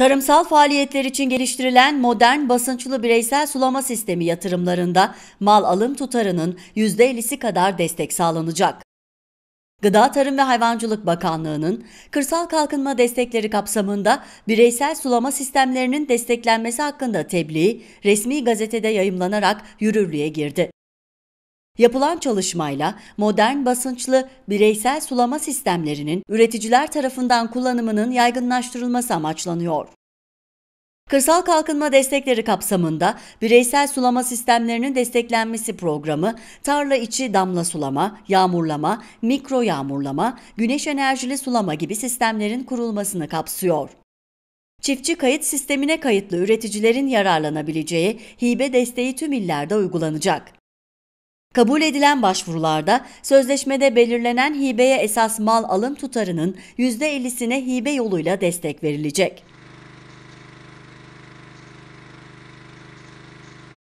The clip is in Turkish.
Tarımsal faaliyetler için geliştirilen modern basınçlı bireysel sulama sistemi yatırımlarında mal alım tutarının %50'si kadar destek sağlanacak. Gıda Tarım ve Hayvancılık Bakanlığı'nın kırsal kalkınma destekleri kapsamında bireysel sulama sistemlerinin desteklenmesi hakkında tebliği resmi gazetede yayımlanarak yürürlüğe girdi. Yapılan çalışmayla modern basınçlı bireysel sulama sistemlerinin üreticiler tarafından kullanımının yaygınlaştırılması amaçlanıyor. Kırsal kalkınma destekleri kapsamında bireysel sulama sistemlerinin desteklenmesi programı, tarla içi damla sulama, yağmurlama, mikro yağmurlama, güneş enerjili sulama gibi sistemlerin kurulmasını kapsıyor. Çiftçi kayıt sistemine kayıtlı üreticilerin yararlanabileceği hibe desteği tüm illerde uygulanacak. Kabul edilen başvurularda sözleşmede belirlenen hibeye esas mal alım tutarının %50'sine hibe yoluyla destek verilecek.